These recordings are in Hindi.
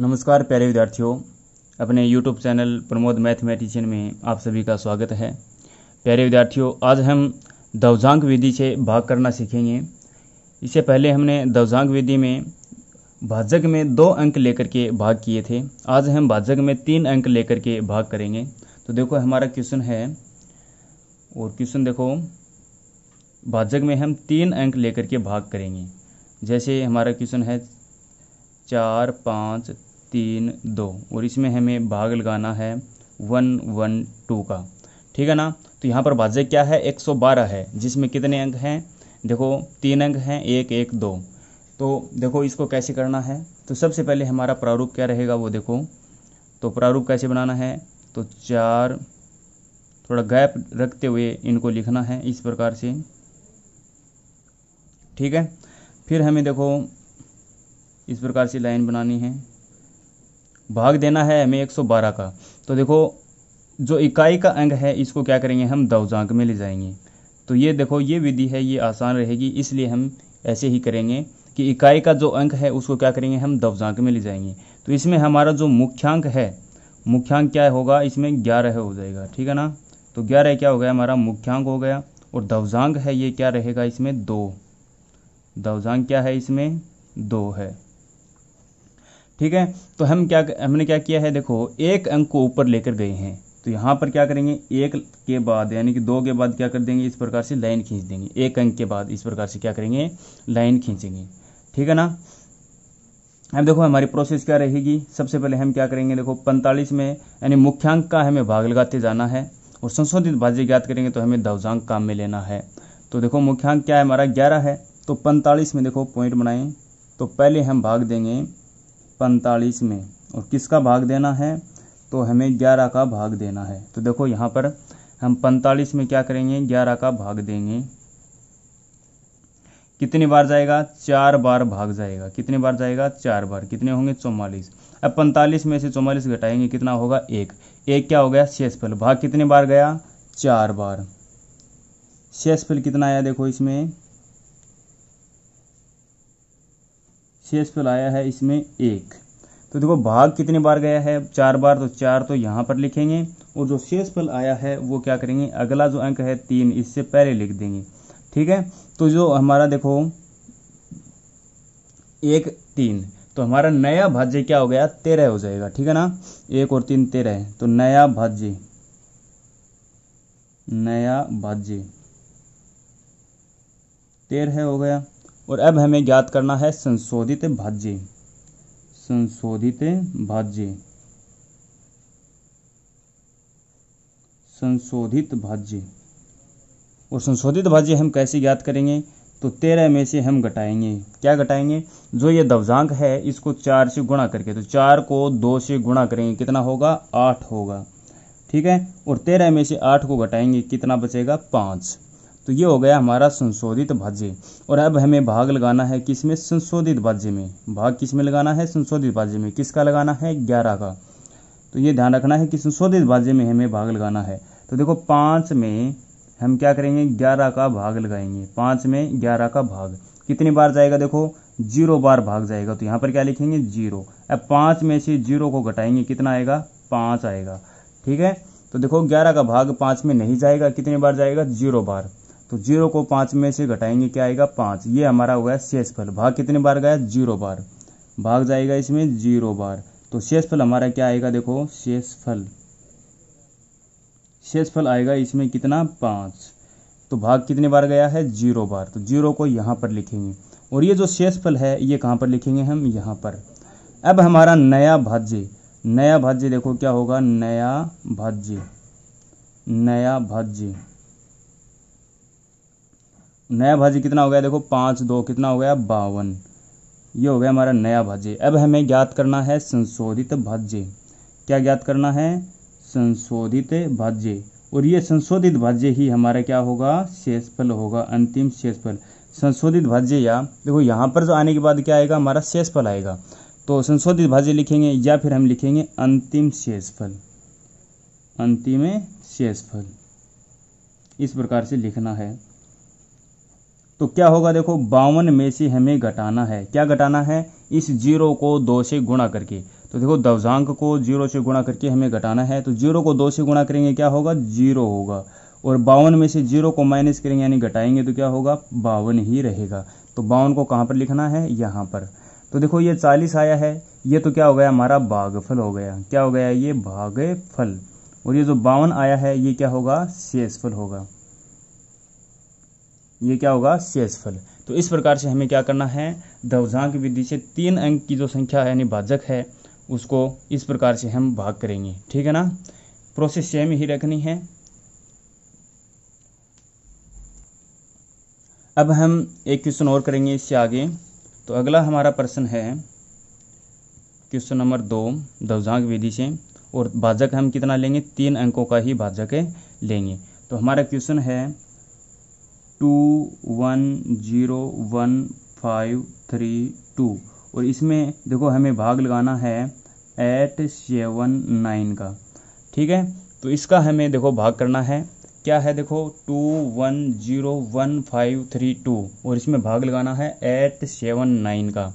नमस्कार प्यारे विद्यार्थियों अपने YouTube चैनल प्रमोद मैथमेटिशियन में आप सभी का स्वागत है प्यारे विद्यार्थियों आज हम दवजांक विधि से भाग करना सीखेंगे इससे पहले हमने दवजांग विधि में भाजक में दो अंक लेकर के भाग किए थे आज हम भाजक में तीन अंक लेकर के भाग करेंगे तो देखो हमारा क्वेश्चन है और क्वेश्चन देखो भाजक में हम तीन अंक लेकर के भाग करेंगे जैसे हमारा क्वेश्चन है चार पाँच तीन दो और इसमें हमें भाग लगाना है वन वन टू का ठीक है ना तो यहाँ पर भाज्य क्या है एक सौ बारह है जिसमें कितने अंक हैं देखो तीन अंक हैं एक एक दो तो देखो इसको कैसे करना है तो सबसे पहले हमारा प्रारूप क्या रहेगा वो देखो तो प्रारूप कैसे बनाना है तो चार थोड़ा गैप रखते हुए इनको लिखना है इस प्रकार से ठीक है फिर हमें देखो इस प्रकार से लाइन बनानी है भाग देना है हमें 112 का तो देखो जो इकाई का अंग है इसको क्या करेंगे हम दवजांक में ले जाएंगे तो ये देखो ये विधि है ये आसान रहेगी इसलिए हम ऐसे ही करेंगे कि इकाई का जो अंक है उसको क्या करेंगे हम दवजांक में ले जाएंगे तो इसमें हमारा जो मुख्यांक है मुख्यांक क्या होगा इसमें ग्यारह हो जाएगा ठीक है ना तो ग्यारह क्या हो गया हमारा मुख्यांक हो गया और दवजांक है ये क्या रहेगा इसमें दो दवजांक क्या है इसमें दो है ठीक है तो हम क्या हमने क्या किया है देखो एक अंक को ऊपर लेकर गए हैं तो यहाँ पर क्या करेंगे एक के बाद यानी कि दो के बाद क्या कर देंगे इस प्रकार से लाइन खींच देंगे एक अंक के बाद इस प्रकार से क्या करेंगे लाइन खींचेंगे ठीक है ना अब देखो हमारी प्रोसेस क्या रहेगी सबसे पहले हम क्या करेंगे देखो पैंतालीस में यानी मुख्यांक का हमें भाग लगाते जाना है और संशोधित भाज्य ज्ञात करेंगे तो हमें दवजांक काम में लेना है तो देखो मुख्यांक क्या है हमारा ग्यारह है तो पैंतालीस में देखो पॉइंट बनाएं तो पहले हम भाग देंगे पैंतालीस में और किसका भाग देना है तो हमें ग्यारह का भाग देना है तो देखो यहाँ पर हम पैंतालीस में क्या करेंगे ग्यारह का भाग देंगे कितनी बार जाएगा चार बार भाग जाएगा कितनी बार जाएगा चार बार कितने होंगे चौवालीस अब पैंतालीस में से चौवालीस घटाएंगे कितना होगा एक एक क्या हो गया शेषफल भाग कितने बार गया चार बार शेषफल कितना आया देखो इसमें शेषफल तो आया है इसमें एक तो देखो भाग कितने बार गया है चार बार तो चार तो यहाँ पर लिखेंगे और जो शेषफल आया है वो क्या करेंगे अगला जो अंक है तीन इससे पहले लिख देंगे ठीक है तो जो हमारा देखो एक तीन तो हमारा नया भाज्य क्या हो गया तेरह हो जाएगा ठीक है ना एक और तीन तेरह तो नया भाज्य नया भाज्य तेरह हो गया और अब हमें ज्ञात करना है संशोधित भाज्य संशोधित भाज्य संशोधित भाज्य और संशोधित भाज्य हम कैसे ज्ञात करेंगे तो तेरह में से हम घटाएंगे क्या घटाएंगे जो ये दवजांक है इसको चार से गुणा करके तो चार को दो से गुणा करेंगे कितना होगा आठ होगा ठीक है और तेरह में से आठ को घटाएंगे कितना बचेगा पांच तो ये हो गया हमारा संशोधित भाज्य और अब हमें भाग लगाना है किस में संशोधित भाज्य में भाग किस में लगाना है संशोधित भाज्य में किसका लगाना है ग्यारह का तो ये ध्यान रखना है कि संशोधित भाज्य में हमें भाग लगाना है तो देखो पाँच में हम क्या करेंगे ग्यारह का भाग लगाएंगे पाँच में ग्यारह का भाग कितनी बार जाएगा देखो जीरो बार भाग जाएगा तो यहाँ पर क्या लिखेंगे जीरो अब पाँच में से जीरो को घटाएंगे कितना आएगा पाँच आएगा ठीक है तो देखो ग्यारह का भाग पाँच में नहीं जाएगा कितनी बार जाएगा जीरो बार तो जीरो को पांच में से घटाएंगे क्या आएगा पांच ये हमारा हुआ है शेषफल भाग कितने बार गया जीरो बार भाग जाएगा इसमें जीरो बार तो शेषफल हमारा क्या आएगा देखो शेषफल शेषफल आएगा इसमें कितना पाँच तो भाग कितने बार गया है जीरो बार तो जीरो को यहाँ पर लिखेंगे और ये जो शेषफल है ये कहाँ पर लिखेंगे हम यहाँ पर अब हमारा नया भाज्य नया भाज्य देखो क्या होगा नया भाज्य नया भाज्य नया भाज्य कितना हो गया देखो पाँच दो कितना हो गया बावन ये हो गया हमारा नया भाज्य अब हमें ज्ञात करना है संशोधित भाज्य क्या ज्ञात करना है संशोधित भाज्य और ये संशोधित भाज्य ही हमारा क्या होगा शेषफल होगा अंतिम शेषफल संशोधित भाज्य या देखो यहाँ पर जो आने के बाद क्या आएगा हमारा शेषफल आएगा तो संशोधित भाज्य लिखेंगे या फिर हम लिखेंगे अंतिम शेषफल अंतिम शेषफल इस प्रकार से लिखना है तो क्या होगा देखो बावन में से हमें घटाना है क्या घटाना है इस जीरो को दो से गुणा करके तो देखो दवजांक को जीरो से गुणा करके हमें घटाना है तो जीरो को दो से गुणा करेंगे क्या होगा जीरो होगा और बावन में से जीरो को माइनस करेंगे यानी घटाएंगे तो क्या होगा बावन ही रहेगा तो बावन को कहाँ पर लिखना है यहाँ पर तो देखो ये चालीस आया है ये तो क्या हो गया हमारा भागफल हो गया क्या हो गया ये भागफल और ये जो बावन आया है ये क्या होगा शेषफल होगा ये क्या होगा शेषफल तो इस प्रकार से हमें क्या करना है ध्वजांक विधि से तीन अंक की जो संख्या है यानी भाजक है उसको इस प्रकार से हम भाग करेंगे ठीक है ना प्रोसेस सेम ही रखनी है अब हम एक क्वेश्चन और करेंगे इससे आगे तो अगला हमारा प्रश्न है क्वेश्चन नंबर दो दवजांग विधि से और भाजक हम कितना लेंगे तीन अंकों का ही भाजक लेंगे तो हमारा क्वेश्चन है two one zero one five three two और इसमें देखो हमें भाग लगाना है एट सेवन नाइन का ठीक है तो इसका हमें देखो भाग करना है क्या है देखो two one zero one five three two और इसमें भाग लगाना है एट सेवन नाइन का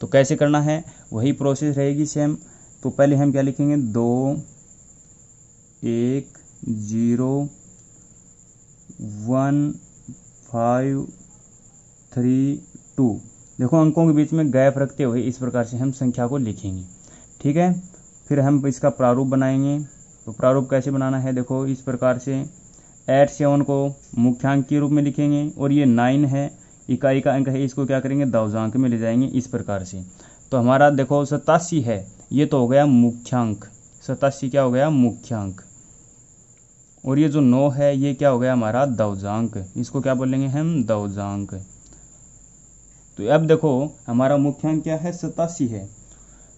तो कैसे करना है वही प्रोसेस रहेगी सेम तो पहले हम क्या लिखेंगे दो एक zero one five three two देखो अंकों के बीच में गैप रखते हुए इस प्रकार से हम संख्या को लिखेंगे ठीक है फिर हम इसका प्रारूप बनाएंगे तो प्रारूप कैसे बनाना है देखो इस प्रकार से एट सेवन को मुख्यांक के रूप में लिखेंगे और ये नाइन है इकाई का अंक है इसको क्या करेंगे दवजांक में ले जाएंगे इस प्रकार से तो हमारा देखो सतासी है ये तो हो गया मुख्यांक सतासी क्या हो गया मुख्यांक और ये जो नौ है ये क्या हो गया हमारा दौजांक इसको क्या बोलेंगे हम दौजांक तो अब देखो हमारा मुख्यांक क्या है सतासी है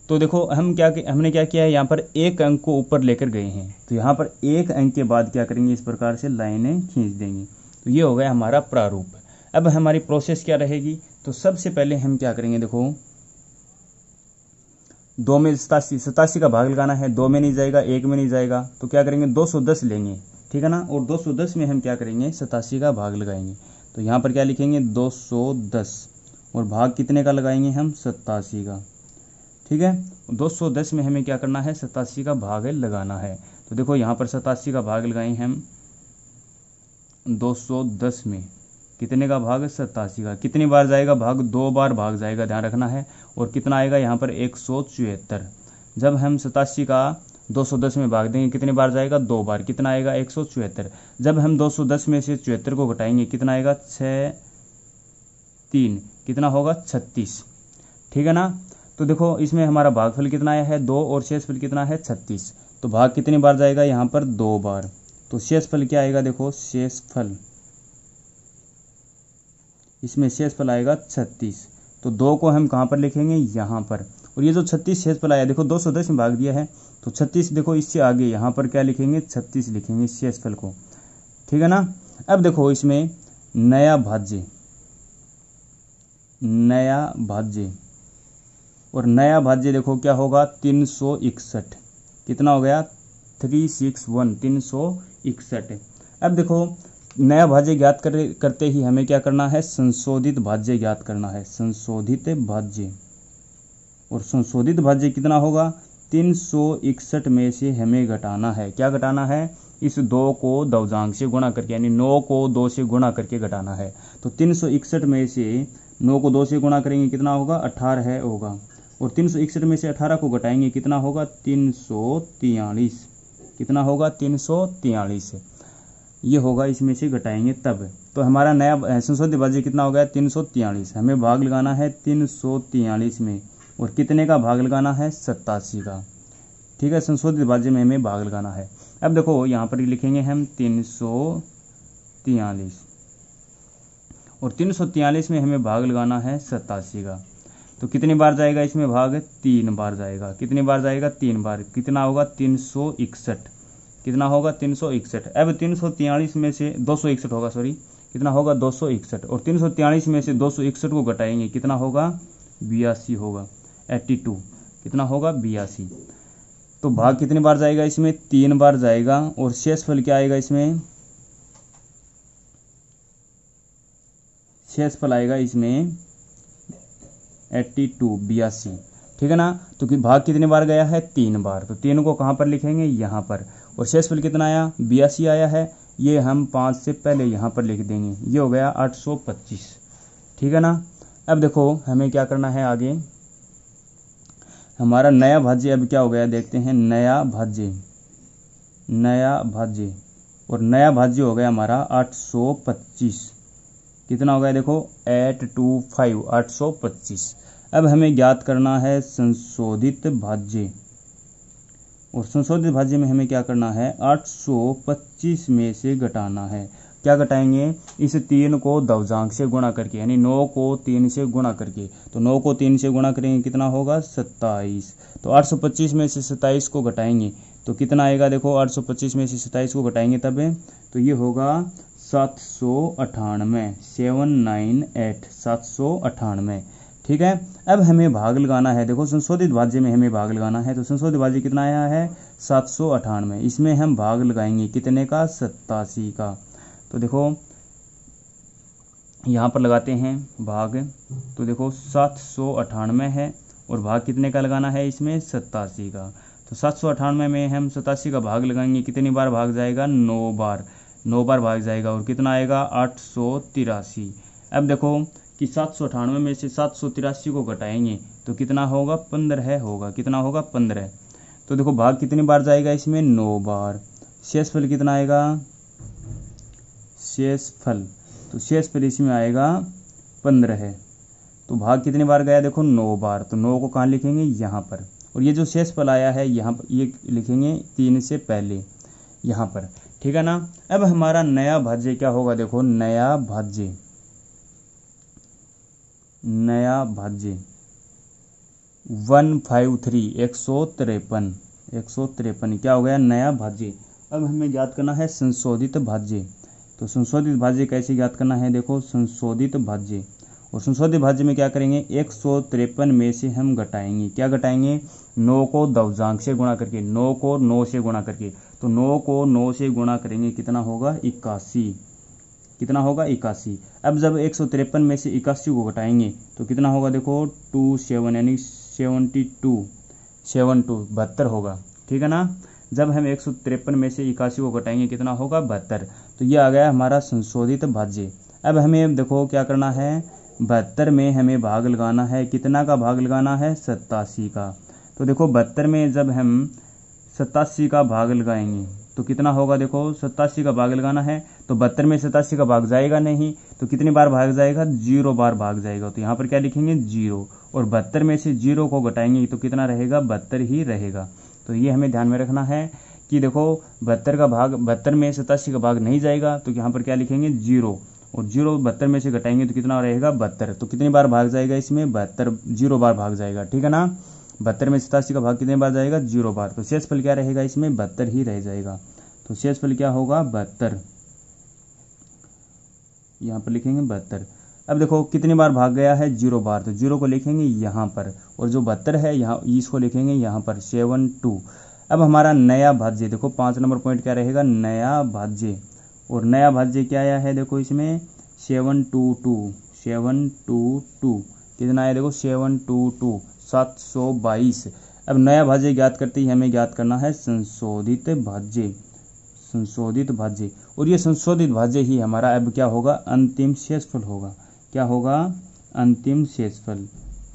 तो देखो हम क्या हमने क्या किया है यहाँ पर एक अंक को ऊपर लेकर गए हैं तो यहाँ पर एक अंक के बाद क्या करेंगे इस प्रकार से लाइनें खींच देंगे तो ये हो गया हमारा प्रारूप अब हमारी प्रोसेस क्या रहेगी तो सबसे पहले हम क्या करेंगे देखो दो में सतासी सतासी का भाग लगाना है दो में नहीं जाएगा एक में नहीं जाएगा तो क्या करेंगे दो सौ दस लेंगे ठीक है ना और दो सौ दस में हम क्या करेंगे सतासी का भाग लगाएंगे तो यहाँ पर क्या लिखेंगे दो सौ दस और भाग कितने का लगाएंगे हम सतासी का ठीक है दो सौ दस में हमें क्या करना है सतासी का भाग लगाना है तो देखो यहाँ पर सतासी का भाग लगाएंगे हम दो सौ दस में कितने का भाग सत्तासी का कितनी बार जाएगा भाग दो बार भाग जाएगा ध्यान रखना है और कितना आएगा यहाँ पर एक सौ चौहत्तर जब हम सतासी का 210 में भाग देंगे कितनी बार जाएगा दो बार कितना आएगा एक सौ जब हम 210 में से चौहत्तर को घटाएंगे कितना आएगा छः तीन कितना होगा छत्तीस ठीक है ना तो देखो इसमें हमारा भागफल कितना आया है दो और शेषफल कितना है छत्तीस तो भाग कितनी बार जाएगा यहाँ पर दो बार तो शेषफल क्या आएगा देखो शेषफल इसमें शेष फल आएगा छत्तीस तो दो को हम कहाँ पर लिखेंगे यहाँ पर और ये जो छत्तीस फल आया देखो दो सौ दस में भाग दिया है तो छत्तीस देखो इससे आगे यहाँ पर क्या लिखेंगे छत्तीस लिखेंगे शेष फल को ठीक है ना अब देखो इसमें नया भाज्य नया भाज्य और नया भाज्य देखो क्या होगा तीन सौ इकसठ कितना हो गया थ्री सिक्स वन तीन सौ इकसठ अब देखो नया भाज्य ज्ञात कर, करते ही हमें क्या करना है संशोधित भाज्य ज्ञात करना है संशोधित भाज्य और संशोधित भाज्य कितना होगा तीन में से हमें घटाना है क्या घटाना है इस दो को दवजांग से गुणा करके यानी नौ को दो से गुणा करके घटाना है तो तीन में से नौ को दो से गुणा करेंगे कितना होगा अठारह है होगा और तीन में से अठारह को घटाएंगे कितना होगा तीन कितना होगा तीन ये होगा इसमें से घटाएंगे तब तो हमारा नया संशोधित बजट कितना हो गया तीन सौ तियालीस हमें भाग लगाना है तीन सौ तियालीस में और कितने का भाग लगाना है सत्तासी का ठीक है संशोधित बजट में हमें भाग लगाना है अब देखो यहाँ पर लिखेंगे हम तीन सौ और तीन सौ में हमें भाग लगाना है सतासी का तो कितनी बार जाएगा इसमें भाग तीन बार जाएगा कितनी बार जाएगा तीन बार कितना होगा तीन सौ इकसठ कितना होगा तीन सौ इकसठ अब तीन सौ तियालीस में से दो सौ इकसठ होगा सॉरी कितना होगा दो सौ इकसठ और तीन सौ तियालीस में से दो सौ इकसठ को घटाएंगे कितना होगा बयासी होगा एट्टी टू कितना होगा बयासी तो भाग कितनी बार जाएगा इसमें तीन बार जाएगा और शेष फल क्या आएगा इसमें शेष फल आएगा इसमें एट्टी टू बयासी ठीक है ना तो कि भाग कितनी बार गया है तीन बार तो तीन को कहां पर लिखेंगे यहां पर और फल कितना आया बयासी आया है ये हम पाँच से पहले यहाँ पर लिख देंगे ये हो गया आठ सौ पच्चीस ठीक है ना अब देखो हमें क्या करना है आगे हमारा नया भाज्य अब क्या हो गया देखते हैं नया भाज्य नया भाज्य और नया भाज्य हो गया हमारा 825 कितना हो गया देखो एट टू फाइव आठ सौ पच्चीस अब हमें ज्ञात करना है संशोधित भाज्य और संशोधित भाज्य में हमें क्या करना है 825 में से घटाना है क्या घटाएंगे इस तीन को दवजांक से गुणा करके यानी नौ को तीन से गुणा करके तो नौ को तीन से गुणा करेंगे कितना होगा सत्ताईस तो 825 में से सत्ताईस को घटाएंगे तो कितना आएगा देखो 825 में से सत्ताईस को घटाएंगे तब तो ये होगा सात सौ अठानवे सेवन नाइन एट सात सौ अठानवे ठीक है अब हमें भाग लगाना है देखो संशोधित भाज्य में हमें भाग लगाना है तो संशोधित भाज्य कितना आया है सात सौ अठानवे इसमें हम भाग लगाएंगे कितने का सत्तासी का तो देखो यहाँ पर लगाते हैं भाग तो देखो सात सौ अठानवे है और भाग कितने का लगाना है इसमें सत्तासी का तो सात सौ अठानवे में हम सतासी का भाग लगाएंगे कितनी बार भाग जाएगा नौ बार नौ बार भाग जाएगा और कितना आएगा आठ सौ तिरासी अब देखो कि सात सौ अठानवे में से सात सौ तिरासी को घटाएंगे तो कितना होगा पंद्रह होगा कितना होगा पंद्रह तो देखो भाग कितनी बार जाएगा इसमें नौ बार शेषफल कितना आएगा शेषफल तो शेषफल इसमें आएगा पंद्रह तो भाग कितनी बार गया देखो नौ बार तो नौ को कहाँ लिखेंगे यहाँ पर और ये जो शेष फल आया है यहाँ पर ये लिखेंगे तीन से पहले यहाँ पर ठीक है ना अब हमारा नया भाज्य क्या होगा देखो नया भाज्य नया भाज्य वन फाइव थ्री एक सौ तिरपन एक सौ तिरपन क्या हो गया नया भाज्य अब हमें याद करना है संशोधित भाज्य तो संशोधित भाज्य कैसे याद करना है देखो संशोधित भाज्य और संशोधित भाज्य में क्या करेंगे एक सौ तिरपन में से हम घटाएंगे क्या घटाएंगे नौ को दवजांग से गुणा करके नौ को नौ से गुणा करके तो नौ को नौ से गुणा करेंगे कितना होगा इक्यासी कितना होगा इक्यासी अब जब एक सौ तिरपन में से इक्यासी को घटाएंगे तो कितना होगा देखो टू सेवन यानी सेवनटी टू सेवन टू बहत्तर होगा ठीक है ना जब हम एक सौ तिरपन में से इक्यासी को घटाएंगे कितना होगा बहत्तर तो ये आ गया हमारा संशोधित भाज्य अब हमें देखो क्या करना है बहत्तर में हमें भाग लगाना है कितना का भाग लगाना है सत्तासी का तो देखो बहत्तर में जब हम सत्तासी का भाग लगाएंगे तो कितना होगा देखो सतासी का भाग लगाना है तो बहत्तर में सतासी का भाग जाएगा नहीं तो कितनी बार भाग जाएगा जीरो बार भाग जाएगा तो यहां पर क्या लिखेंगे जीरो और बहत्तर में से जीरो को घटाएंगे तो कितना रहेगा बहत्तर ही रहेगा तो ये हमें ध्यान में रखना है कि देखो बहत्तर का भाग बहत्तर में सतासी का भाग नहीं जाएगा तो यहाँ पर क्या लिखेंगे जीरो और जीरो बहत्तर में से घटाएंगे तो कितना रहेगा बहत्तर तो कितनी बार भाग जाएगा इसमें बहत्तर जीरो बार भाग जाएगा ठीक है ना बहत्तर में सतासी का भाग कितने बार जाएगा जीरो बार तो शेष फल क्या रहेगा इसमें बहत्तर ही रह जाएगा तो शेष फल क्या होगा बहत्तर यहाँ पर लिखेंगे बहत्तर अब देखो कितने बार भाग गया है जीरो बार तो जीरो को लिखेंगे यहाँ पर और जो बहत्तर है यहाँ इसको लिखेंगे यहाँ पर सेवन टू अब हमारा नया भाज्य देखो पांच नंबर पॉइंट क्या रहेगा नया भाज्य और नया भाज्य क्या आया है देखो इसमें seven two two seven two two कितना आया देखो सेवन टू टू सात सौ बाईस अब नया भाज्य ज्ञात करते ही हमें ज्ञात करना है संशोधित भाज्य संशोधित भाज्य और ये संशोधित भाज्य ही हमारा अब क्या होगा अंतिम शेषफल होगा क्या होगा अंतिम शेषफल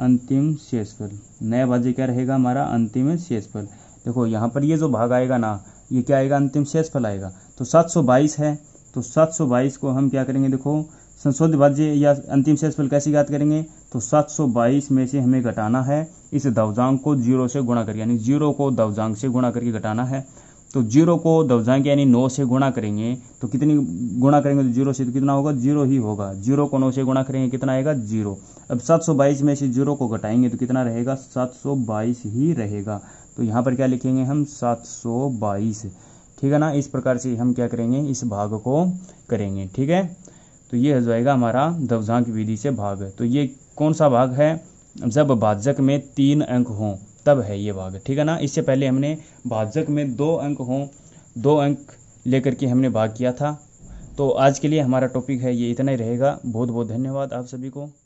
अंतिम शेषफल नया भाज्य क्या रहेगा हमारा अंतिम शेषफल देखो यहाँ पर ये जो भाग आएगा ना ये क्या आएगा अंतिम शेषफल आएगा तो 722 है तो 722 को हम क्या करेंगे देखो संशोधित भाज्य या अंतिम शेषफल कैसी याद करेंगे तो 722 में से हमें घटाना है इस दवजांग को जीरो से गुणा करके यानी जीरो को दवजांग से गुणा करके घटाना है तो जीरो को दवजांग यानी नौ से गुणा करेंगे तो कितनी गुणा करेंगे तो जीरो से तो कितना होगा जीरो ही होगा जीरो को नौ से गुणा करेंगे कितना आएगा जीरो अब 722 में से जीरो को घटाएंगे तो कितना रहेगा 722 ही रहेगा तो यहाँ पर क्या लिखेंगे हम 722 ठीक है ना इस प्रकार से हम क्या करेंगे इस भाग को करेंगे ठीक है तो ये हो जाएगा हमारा दवझांक विधि से भाग तो ये कौन सा भाग है जब भाजक में तीन अंक हों तब है ये भाग ठीक है ना इससे पहले हमने भाजक में दो अंक हों दो अंक लेकर के हमने भाग किया था तो आज के लिए हमारा टॉपिक है ये इतना ही रहेगा बहुत बहुत धन्यवाद आप सभी को